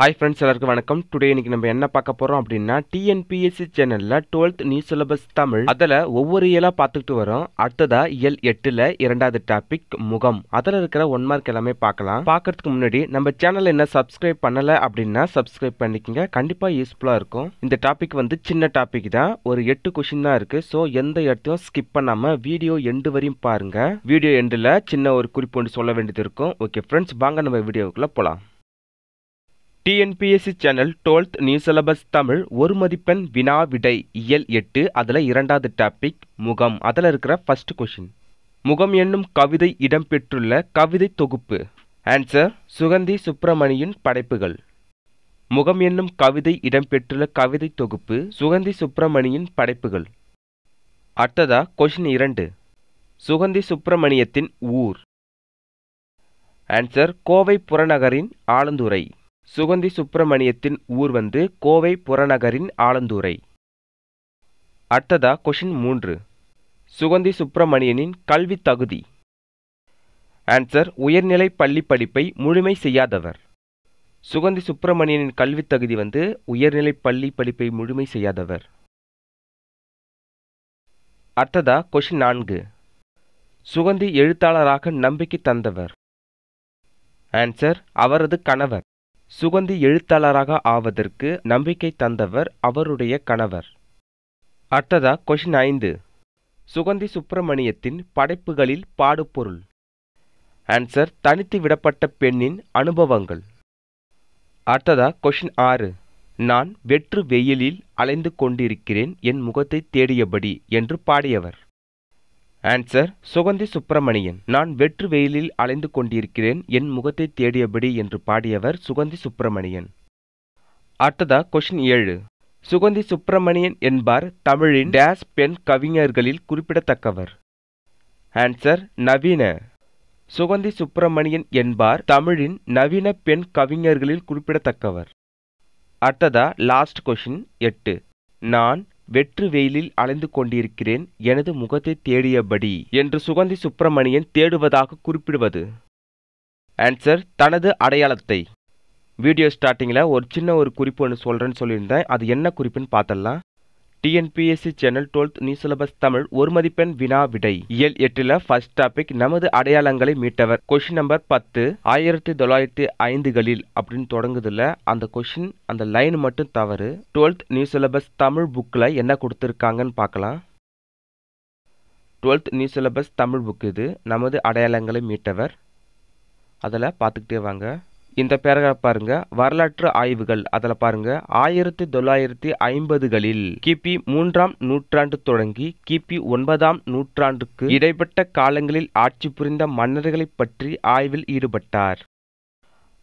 hi friends எல்லாருக்கும் வணக்கம் today இன்னைக்கு நம்ம என்ன பார்க்க போகிறோம் அப்படின்னா டிஎன்பிஎஸ்சி சேனலில் டுவெல்த் நியூ சிலபஸ் தமிழ் அதில் ஒவ்வொரு இயலாக பார்த்துக்கிட்டு வரோம் அடுத்ததா இயல் எட்டில் இரண்டாவது டாபிக் முகம் அதில் இருக்கிற ஒன் மார்க் எல்லாமே பார்க்கலாம் பார்க்கறதுக்கு முன்னாடி நம்ம சேனலில் என்ன சப்ஸ்கிரைப் பண்ணலை அப்படின்னா சப்ஸ்கிரைப் பண்ணிக்கோங்க கண்டிப்பாக யூஸ்ஃபுல்லாக இருக்கும் இந்த டாபிக் வந்து சின்ன டாபிக் தான் ஒரு எட்டு கொஷின் தான் இருக்குது ஸோ எந்த இடத்தையும் ஸ்கிப் பண்ணாமல் வீடியோ எண்டு வரையும் பாருங்கள் வீடியோ எண்டில் சின்ன ஒரு குறிப்பு ஒன்று சொல்ல வேண்டியது இருக்கும் ஓகே ஃப்ரெண்ட்ஸ் வாங்க நம்ம வீடியோக்குள்ளே போகலாம் TNPSC channel twelfth new syllabus Tamil ஒரு மதிப்பெண் வினா விடை இயல் எட்டு அதில் இரண்டாவது டாபிக் முகம் அதில் இருக்கிற ஃபஸ்ட் கொஷின் முகம் என்னும் கவிதை இடம்பெற்றுள்ள கவிதை தொகுப்பு ஆன்சர் சுகந்தி சுப்பிரமணியின் படைப்புகள் முகம் என்னும் கவிதை இடம்பெற்றுள்ள கவிதை தொகுப்பு சுகந்தி சுப்பிரமணியின் படைப்புகள் அடுத்ததா கொஷின் இரண்டு சுகந்தி சுப்பிரமணியத்தின் ஊர் ஆன்சர் கோவை புறநகரின் ஆலந்துரை சுகந்தி சுப்பிரமணியத்தின் ஊர் வந்து கோவை புறநகரின் ஆலந்தூரை அடுத்ததா கொஷின் மூன்று சுகந்தி சுப்பிரமணியனின் கல்வி தகுதி ஆன்சர் உயர்நிலை பள்ளி படிப்பை முழுமை செய்யாதவர் சுகந்தி சுப்பிரமணியனின் கல்வி தகுதி வந்து உயர்நிலை பள்ளி படிப்பை முழுமை செய்யாதவர் அடுத்ததா கொஷின் நான்கு சுகந்தி எழுத்தாளராக நம்பிக்கை தந்தவர் ஆன்சர் அவரது கணவர் சுகந்தி எழுத்தாளராக ஆவதற்கு நம்பிக்கை தந்தவர் அவருடைய கணவர் அடுத்ததா கொஷின் ஐந்து சுகந்தி சுப்பிரமணியத்தின் படைப்புகளில் பாடுபொருள் ஆன்சர் தனித்து விடப்பட்ட பெண்ணின் அனுபவங்கள் அடுத்ததா கொஷின் ஆறு நான் வெற்று வெயிலில் அலைந்து கொண்டிருக்கிறேன் என் முகத்தை தேடியபடி என்று பாடியவர் ஆன்சர் சுகந்தி சுப்பிரமணியன் நான் வெற்று வெயிலில் அலைந்து கொண்டிருக்கிறேன் என் முகத்தை தேடியபடி என்று பாடியவர் சுகந்தி சுப்பிரமணியன் அடுத்ததா கொஷின் ஏழு சுகந்தி சுப்பிரமணியன் என்பார் தமிழின் டேஸ் பெண் கவிஞர்களில் குறிப்பிடத்தக்கவர் ஆன்சர் நவீன சுகந்தி சுப்பிரமணியன் என்பார் தமிழின் நவீன பெண் கவிஞர்களில் குறிப்பிடத்தக்கவர் அடுத்ததா லாஸ்ட் கொஷின் எட்டு நான் வெற்று வெயிலில் அலைந்து கொண்டிருக்கிறேன் எனது முகத்தை தேடியபடி என்று சுகந்தி சுப்பிரமணியன் தேடுவதாக குறிப்பிடுவது ஆன்சர் தனது அடையாளத்தை வீடியோ ஸ்டார்டிங்கில் ஒரு சின்ன ஒரு குறிப்பு ஒன்று சொல்கிறேன்னு சொல்லியிருந்தேன் அது என்ன குறிப்புன்னு பார்த்தலாம் TNPSC channel twelfth new syllabus Tamil ஒரு மதிப்பெண் வினா விடை இயல் எட்டில் ஃபர்ஸ்ட் டாபிக் நமது அடையாளங்களை மீட்டவர் கொஷின் நம்பர் பத்து ஆயிரத்தி தொள்ளாயிரத்தி ஐந்துகளில் அப்படின்னு தொடங்குதுல அந்த கொஷின் அந்த லைன் மட்டும் தவறு டுவெல்த் நியூ சிலபஸ் தமிழ் புக்கில் என்ன கொடுத்துருக்காங்கன்னு பார்க்கலாம் twelfth new syllabus Tamil book இது நமது அடையாளங்களை மீட்டவர் அதில் பார்த்துக்கிட்டே வாங்க இந்த பேராகிராஃப் பாருங்க வரலாற்று ஆய்வுகள் அதில் பாருங்க ஆயிரத்தி தொள்ளாயிரத்தி ஐம்பதுகளில் கிபி மூன்றாம் நூற்றாண்டு தொடங்கி கிபி ஒன்பதாம் நூற்றாண்டுக்கு இடைப்பட்ட காலங்களில் ஆட்சி புரிந்த மன்னர்களை பற்றி ஆய்வில் ஈடுபட்டார்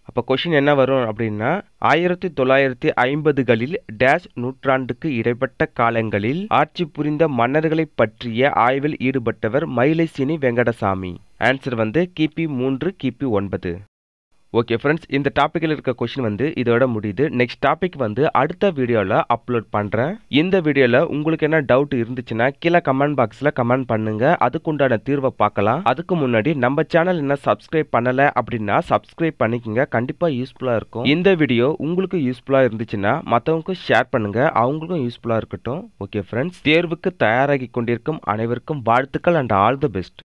அப்போ கொஷின் என்ன வரும் அப்படின்னா ஆயிரத்தி தொள்ளாயிரத்தி ஐம்பதுகளில் டேஷ் நூற்றாண்டுக்கு இடைப்பட்ட காலங்களில் ஆட்சி புரிந்த மன்னர்களை பற்றிய ஆய்வில் ஈடுபட்டவர் மயிலைசினி வெங்கடசாமி ஆன்சர் வந்து கிபி மூன்று கிபி ஒன்பது ஓகே ஃப்ரெண்ட்ஸ் இந்த டாப்பிக்கில் இருக்க கொஷின் வந்து இதோட முடியுது நெக்ஸ்ட் டாபிக் வந்து அடுத்த வீடியோவில் அப்லோட் பண்ணுறேன் இந்த வீடியோவில் உங்களுக்கு என்ன டவுட் இருந்துச்சுன்னா கீழே கமெண்ட் பாக்ஸில் கமெண்ட் பண்ணுங்க அதுக்குண்டான தீர்வை பார்க்கலாம் அதுக்கு முன்னாடி நம்ம சேனல் என்ன சப்ஸ்கிரைப் பண்ணலை அப்படின்னா சப்ஸ்கிரைப் பண்ணிக்கோங்க கண்டிப்பாக யூஸ்ஃபுல்லாக இருக்கும் இந்த வீடியோ உங்களுக்கு யூஸ்ஃபுல்லாக இருந்துச்சுன்னா மற்றவங்களுக்கும் ஷேர் பண்ணுங்க அவங்களுக்கும் யூஸ்ஃபுல்லாக இருக்கட்டும் ஓகே ஃப்ரெண்ட்ஸ் தேர்வுக்கு தயாராகி கொண்டிருக்கும் அனைவருக்கும் வாழ்த்துக்கள் அண்ட் ஆல் தி பெஸ்ட்